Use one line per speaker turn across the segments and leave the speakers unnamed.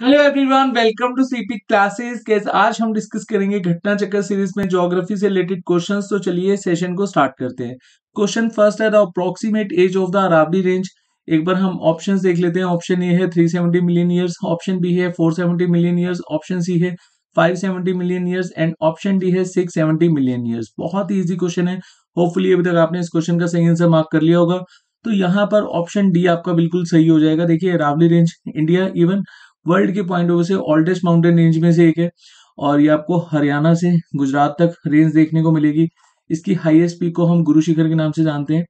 Hello everyone welcome to CP classes कैसे आज हम डिस्कस करेंगे घटना चक्र सीरीज में ज्योग्राफी से रिलेटेड क्वेश्चंस तो चलिए सेशन को स्टार्ट करते हैं क्वेश्चन फर्स्ट है the approximate age of the Aravalli range एक बार हम ऑप्शंस देख लेते हैं ऑप्शन ए है 370 मिलियन ईयर्स ऑप्शन बी है 470 मिलियन ईयर्स ऑप्शन सी है 570 million years and option D है 670 मिलियन ईयर्स बहुत ही ईजी क्वेश्चन है होपफुली अभी तक आपने इस क्वेश्चन का सही आंसर मार्क कर लिया होगा तो यहाँ पर ऑप्शन डी आपका बिल्कुल सही हो जाएगा देखिए Aravalli range India even world के पॉइंट ऑफ व्यू से ऑल्डेस्ट माउंटेन रेंज में से एक है और ये आपको हरियाणा से गुजरात तक रेंज देखने को मिलेगी इसकी हाईएस्ट पीक को हम गुरु शिखर के नाम से जानते हैं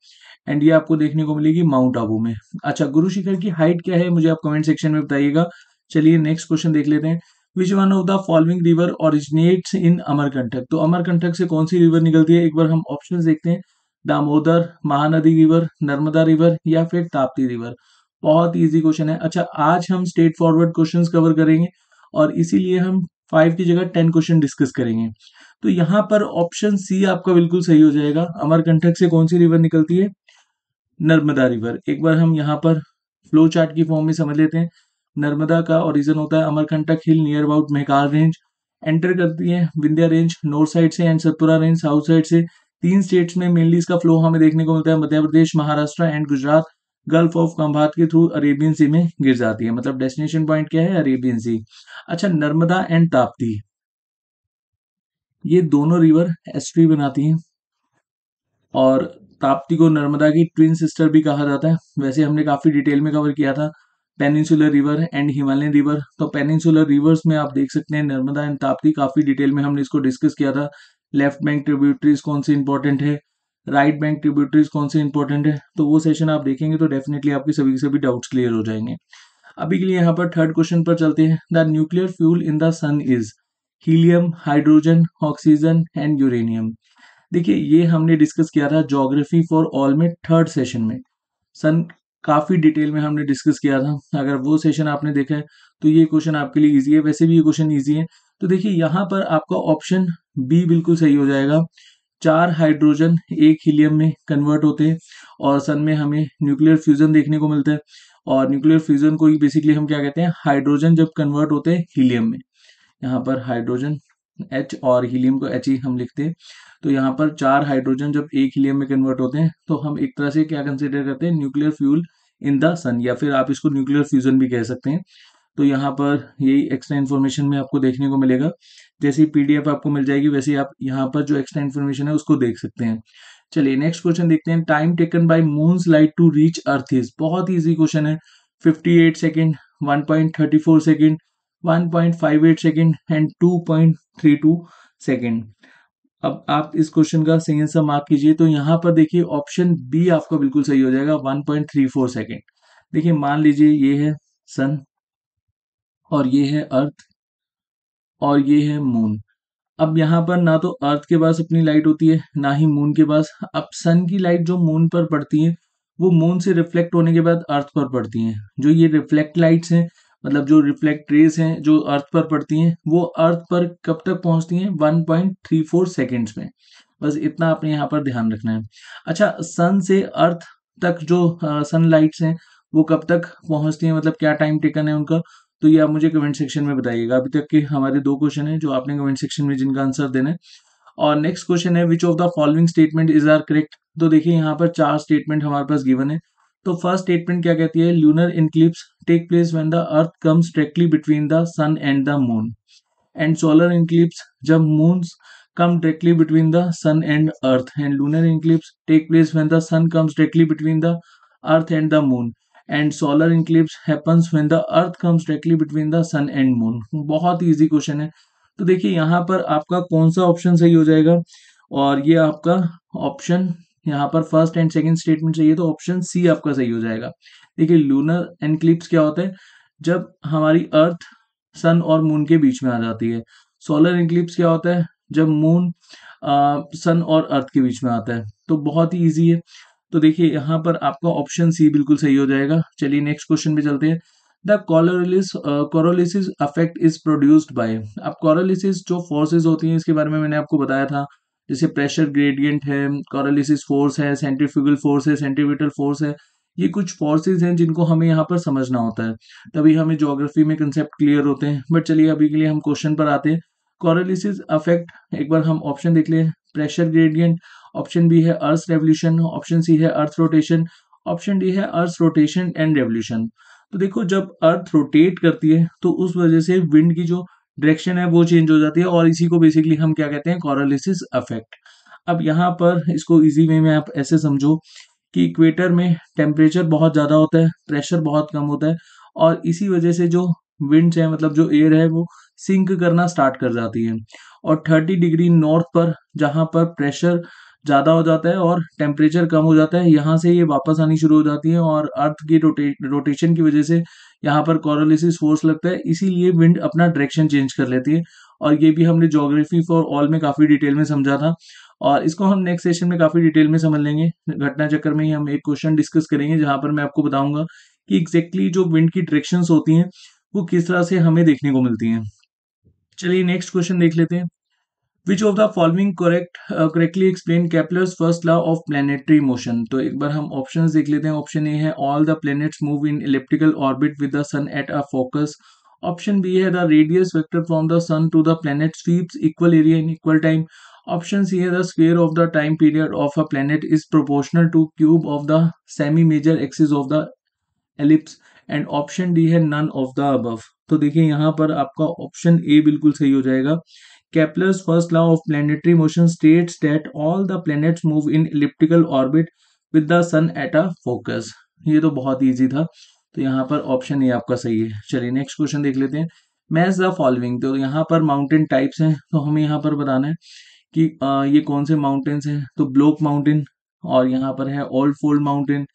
एंड ये आपको देखने को मिलेगी माउंट आबू में अच्छा गुरु शिखर की हाइट क्या है मुझे आप कमेंट सेक्शन में बताइएगा चलिए नेक्स्ट क्वेश्चन देख लेते हैं which one of the following river originate in Amarkantak तो अमरकंटक से कौन सी रिवर निकलती है एक बार हम ऑप्शन देखते हैं दामोदर महानदी रिवर नर्मदा रिवर या फिर ताप्ती रिवर बहुत इजी क्वेश्चन है अच्छा आज हम स्टेट फॉरवर्ड क्वेश्चंस कवर करेंगे और इसीलिए हम फाइव की जगह टेन क्वेश्चन डिस्कस करेंगे तो यहाँ पर ऑप्शन सी आपका बिल्कुल सही हो जाएगा अमरकंठक से कौन सी रिवर निकलती है नर्मदा रिवर एक बार हम यहाँ पर फ्लो चार्ट की फॉर्म में समझ लेते हैं नर्मदा का ओरिजन होता है Amarkantak hill near about Maikal range enter करती है विंध्या रेंज नॉर्थ साइड से and Satpura range south side से तीन स्टेट्स में मेनली इसका फ्लो हमें देखने को मिलता है Madhya Pradesh Maharashtra and Gujarat gulf of Khambhat के थ्रू अरेबियन सी में गिर जाती है मतलब डेस्टिनेशन पॉइंट क्या है अरेबियन सी अच्छा नर्मदा एंड ताप्ती ये दोनों रिवर एस्ट्री बनाती हैं और ताप्ती को नर्मदा की ट्विन सिस्टर भी कहा जाता है वैसे हमने काफ़ी डिटेल में कवर किया था peninsular river and Himalayan river तो पेनिनसुलर रिवर्स में आप देख सकते हैं नर्मदा एंड ताप्ती काफ़ी डिटेल में हमने इसको डिस्कस किया था लेफ्ट बैंक ट्रिब्यूटरीज कौन सी इंपॉर्टेंट है राइट बैंक ट्रिब्यूटरीज कौन से इंपॉर्टेंट है तो वो सेशन आप देखेंगे तो डेफिनेटली आपके सभी सभी डाउट्स क्लियर हो जाएंगे अभी के लिए यहाँ पर थर्ड क्वेश्चन पर चलते हैं the nuclear fuel in the sun is helium hydrogen oxygen and uranium देखिए ये हमने डिस्कस किया था जोग्राफी फॉर ऑल में थर्ड सेशन में सन काफ़ी डिटेल में हमने डिस्कस किया था अगर वो सेशन आपने देखा है तो ये क्वेश्चन आपके लिए इजी है वैसे भी ये क्वेश्चन ईजी है तो देखिए यहाँ पर आपका ऑप्शन बी बिल्कुल सही हो जाएगा चार हाइड्रोजन एक हीलियम में कन्वर्ट होते हैं और सन में हमें न्यूक्लियर फ्यूजन देखने को मिलता है और न्यूक्लियर फ्यूजन को बेसिकली हम क्या कहते हैं हाइड्रोजन जब कन्वर्ट होते हैं हीलियम में यहाँ पर हाइड्रोजन एच और हीलियम को एच ही हम लिखते हैं तो यहाँ पर चार हाइड्रोजन जब एक हीलियम में कन्वर्ट होते हैं तो हम एक तरह से क्या कंसिडर करते हैं nuclear fuel in the sun या फिर आप इसको न्यूक्लियर फ्यूजन भी कह सकते हैं तो यहाँ पर यही एक्स्ट्रा इन्फॉर्मेशन में आपको देखने को मिलेगा जैसी पीडीएफ आपको मिल जाएगी वैसे आप यहाँ पर जो एक्स्ट्रा इन्फॉर्मेशन है उसको देख सकते हैं चलिए नेक्स्ट क्वेश्चन देखते हैं time taken by moon's light to reach earth is बहुत ईजी क्वेश्चन है fifty second second point five eight second and two point three two second अब आप इस क्वेश्चन का सही आंसर मार्क कीजिए तो यहाँ पर देखिए ऑप्शन बी आपका बिल्कुल सही हो जाएगा one point three four second देखिए मान लीजिए ये है सन और ये है अर्थ और ये है मून अब यहाँ पर ना तो अर्थ के पास अपनी लाइट होती है ना ही मून के पास अब सन की लाइट जो मून पर पड़ती है वो मून से रिफ्लेक्ट होने के बाद अर्थ पर पड़ती है जो ये रिफ्लेक्ट लाइट्स हैं मतलब जो रिफ्लेक्ट रेज हैं जो अर्थ पर पड़ती हैं वो अर्थ मतलब पर कब तक पहुंचती हैं 1.34 सेकेंड्स में बस इतना आपने यहाँ पर ध्यान रखना है अच्छा सन से अर्थ तक जो सन लाइट्स हैं वो कब तक पहुंचती हैं मतलब क्या टाइम टेकन है उनका तो ये आप मुझे कमेंट सेक्शन में बताइएगा अभी तक के हमारे दो क्वेश्चन है जो आपने कमेंट सेक्शन में जिनका आंसर देना है और नेक्स्ट क्वेश्चन है which of the following statement is are correct तो देखिए यहाँ पर चार स्टेटमेंट हमारे पास गिवन है तो फर्स्ट स्टेटमेंट क्या कहती है lunar eclipse take place when the earth comes directly between the sun and the moon and solar eclipse जब moon come directly between the sun and earth and lunar eclipse take place when the sun comes directly between the earth and the moon and solar eclipse happens when the earth comes directly between the sun and moon बहुत ही easy question है तो देखिए यहाँ पर आपका कौन सा ऑप्शन सही हो जाएगा और ये आपका ऑप्शन यहाँ पर फर्स्ट एंड सेकेंड स्टेटमेंट चाहिए तो ऑप्शन सी आपका सही हो जाएगा देखिए लूनर एनक्लिप्स क्या होता है जब हमारी अर्थ सन और मून के बीच में आ जाती है सोलर इंक्लिप्स क्या होता है जब मून सन और अर्थ के बीच में आता है तो बहुत ही ईजी है तो देखिए यहाँ पर आपका ऑप्शन सी बिल्कुल सही हो जाएगा चलिए नेक्स्ट क्वेश्चन पे चलते हैं the Coriolis Coriolis effect is produced by अब कॉरोलिसिस जो फोर्सेज होती हैं इसके बारे में मैंने आपको बताया था जैसे प्रेशर ग्रेडियंट है कॉरोलिसिस फोर्स है सेंट्रीफ्यूगल फोर्स है सेंट्रीविटल फोर्स है ये कुछ फोर्सेज हैं जिनको हमें यहाँ पर समझना होता है तभी हमें जोग्राफी में कंसेप्ट क्लियर होते हैं बट चलिए अभी के लिए हम क्वेश्चन पर आते हैं कॉरोलिसिस अफेक्ट एक बार हम ऑप्शन देख लें प्रेशर ग्रेडियंट ऑप्शन बी है अर्थ रेवल्यूशन ऑप्शन सी है अर्थ रोटेशन ऑप्शन डी है अर्थ रोटेशन एंड रेवल्यूशन तो देखो जब अर्थ रोटेट करती है तो उस वजह से विंड की जो डायरेक्शन है वो चेंज हो जाती है और इसी को बेसिकली हम क्या कहते हैं कॉरलिसिस अफेक्ट अब यहाँ पर इसको इजी वे में आप ऐसे समझो कि इक्वेटर में टेम्परेचर बहुत ज़्यादा होता है प्रेशर बहुत कम होता है और इसी वजह से जो विंड्स है मतलब जो एयर है वो सिंक करना स्टार्ट कर जाती है और 30 डिग्री नॉर्थ पर जहाँ पर प्रेशर ज़्यादा हो जाता है और टेम्परेचर कम हो जाता है यहाँ से ये वापस आनी शुरू हो जाती है और अर्थ की रोटे रोटेशन की वजह से यहाँ पर कॉरोलिसिस फोर्स लगता है इसीलिए विंड अपना डायरेक्शन चेंज कर लेती है और ये भी हमने जोग्राफी फॉर ऑल में काफ़ी डिटेल में समझा था और इसको हम नेक्स्ट सेशन में काफ़ी डिटेल में समझ लेंगे घटना चक्कर में ही हम एक क्वेश्चन डिस्कस करेंगे जहां पर मैं आपको बताऊंगा कि एग्जैक्टली exactly जो विंड की डायरेक्शंस होती हैं वो किस तरह से हमें देखने को मिलती हैं चलिए नेक्स्ट क्वेश्चन देख लेते हैं which of the following correct correctly explain Kepler's first law of planetary motion तो एक बार हम ऑप्शन देख लेते हैं ऑप्शन ए है all the planets move in elliptical orbit with the sun at a focus option B है the radius vector from the sun to the planet sweeps equal area in equal time option C है the square of the time period of a planet is proportional to cube of the semi major axis of the ellipse and option D है none of the above तो देखिए यहाँ पर आपका option A बिल्कुल सही हो जाएगा Kepler's first law of planetary motion states that all the planets move in elliptical orbit with the sun at a focus. ये तो बहुत ईजी था तो यहाँ पर ऑप्शन ये आपका सही है चलिए नेक्स्ट क्वेश्चन देख लेते हैं मैच द फॉलोइंग तो यहाँ पर माउंटेन टाइप्स हैं तो हमें यहाँ पर बताना है कि आ, ये कौन से माउंटेन्स हैं तो ब्लॉक माउंटेन और यहाँ पर है old fold mountain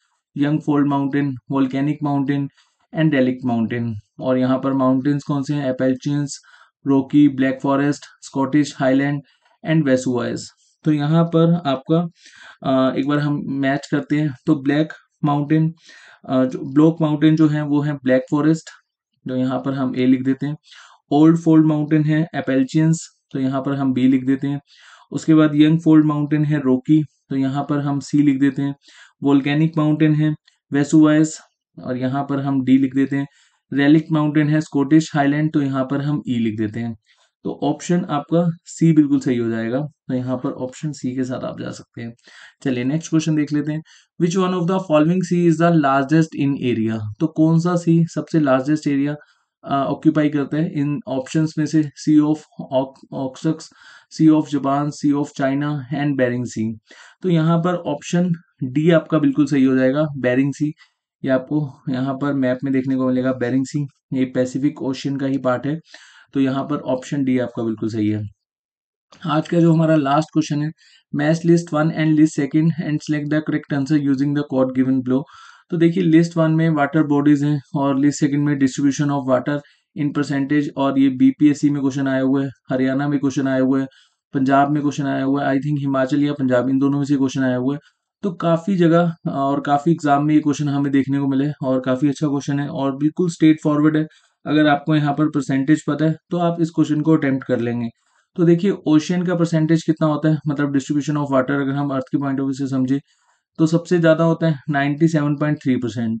young fold mountain volcanic mountain and डेलिक माउंटेन और यहाँ पर माउंटेन्स कौन से हैं Appalachians Rocky Black Forest Scottish Highland and Vesuvius तो यहाँ पर आपका एक बार हम मैच करते हैं तो ब्लैक माउंटेन जो ब्लॉक माउंटेन जो है वो है ब्लैक फॉरेस्ट जो यहाँ पर हम ए लिख देते हैं ओल्ड फोल्ड माउंटेन है एपेल्चियंस तो यहाँ पर हम बी तो लिख देते हैं उसके बाद यंग फोल्ड माउंटेन है रोकी तो यहाँ पर हम सी लिख देते हैं वोल्केनिक माउंटेन है वेसुवाइस और यहाँ पर हम डी लिख देते हैं रेलिक माउंटेन है स्कॉटिश हाईलैंड तो यहाँ पर हम ई e लिख देते हैं तो ऑप्शन आपका सी बिल्कुल सही हो जाएगा तो यहाँ पर ऑप्शन सी के साथ आप जा सकते हैं चलिए नेक्स्ट क्वेश्चन देख लेते हैं which one of the following sea is the largest in area तो कौन सा सी सबसे लार्जेस्ट एरिया ऑक्यूपाई करता है इन ऑप्शंस में से sea of Okhotsk sea of Japan sea of China and Bering sea तो यहाँ पर ऑप्शन डी आपका बिल्कुल सही हो जाएगा बैरिंग सी ये आपको यहाँ पर मैप में देखने को मिलेगा बैरिंग सी ये पैसिफिक ओशियन का ही पार्ट है तो यहाँ पर ऑप्शन डी आपका बिल्कुल सही है आज का जो हमारा लास्ट क्वेश्चन है match list one and list second and select the correct answer using the code given below तो देखिए लिस्ट वन में वाटर बॉडीज हैं और लिस्ट सेकंड में distribution of water in percentage और ये बीपीएससी में क्वेश्चन आया हुआ है हरियाणा में क्वेश्चन आया हुआ है पंजाब में क्वेश्चन आया हुआ है आई थिंक हिमाचल या पंजाब इन दोनों में से क्वेश्चन आया हुआ है तो काफ़ी जगह और काफ़ी एग्जाम में ये क्वेश्चन हमें देखने को मिले और काफ़ी अच्छा क्वेश्चन है और बिल्कुल स्ट्रेट फॉरवर्ड है अगर आपको यहाँ पर परसेंटेज पता है तो आप इस क्वेश्चन को अटेम्प्ट कर लेंगे तो देखिए ओशियन का परसेंटेज कितना होता है मतलब डिस्ट्रीब्यूशन ऑफ वाटर अगर हम अर्थ के पॉइंट ऑफ व्यू से समझे तो सबसे ज़्यादा होता है ninety seven point three percent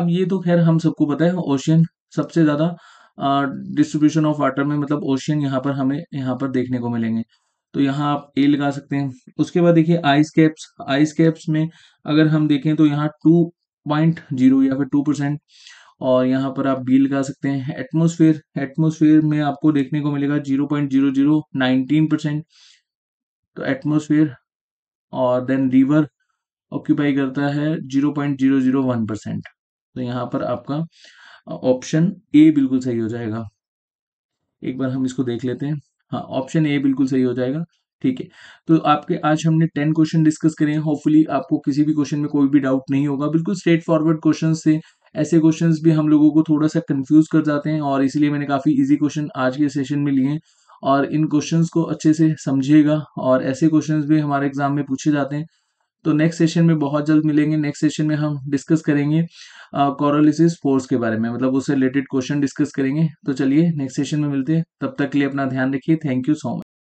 अब ये तो खैर हम सबको पता है ओशियन सबसे ज़्यादा डिस्ट्रीब्यूशन ऑफ वाटर में मतलब ओशियन यहाँ पर हमें यहाँ पर देखने को मिलेंगे तो यहाँ आप ए लगा सकते हैं उसके बाद देखिए आइस कैप्स आइस कैप्स में अगर हम देखें तो यहाँ टू पॉइंट जीरो या फिर टू परसेंट और यहाँ पर आप बी लगा सकते हैं एटमोसफेयर एटमोसफेयर में आपको देखने को मिलेगा zero point zero zero nineteen percent तो एटमोसफेयर और देन रिवर ऑक्यूपाई करता है zero point zero zero one percent तो यहाँ पर आपका ऑप्शन ए बिल्कुल सही हो जाएगा एक बार हम इसको देख लेते हैं हाँ ऑप्शन ए बिल्कुल सही हो जाएगा ठीक है तो आपके आज हमने टेन क्वेश्चन डिस्कस करें होपफुली आपको किसी भी क्वेश्चन में कोई भी डाउट नहीं होगा बिल्कुल स्ट्रेट फॉरवर्ड क्वेश्चन से ऐसे क्वेश्चंस भी हम लोगों को थोड़ा सा कंफ्यूज कर जाते हैं और इसलिए मैंने काफ़ी इजी क्वेश्चन आज के सेशन में लिए हैं और इन क्वेश्चंस को अच्छे से समझिएगा और ऐसे क्वेश्चंस भी हमारे एग्जाम में पूछे जाते हैं तो नेक्स्ट सेशन में बहुत जल्द मिलेंगे नेक्स्ट सेशन में हम डिस्कस करेंगे कॉरोलिसिस फोर्स के बारे में मतलब उससे रिलेटेड क्वेश्चन डिस्कस करेंगे तो चलिए नेक्स्ट सेशन में मिलते हैं तब तक के लिए अपना ध्यान रखिए थैंक यू सो मच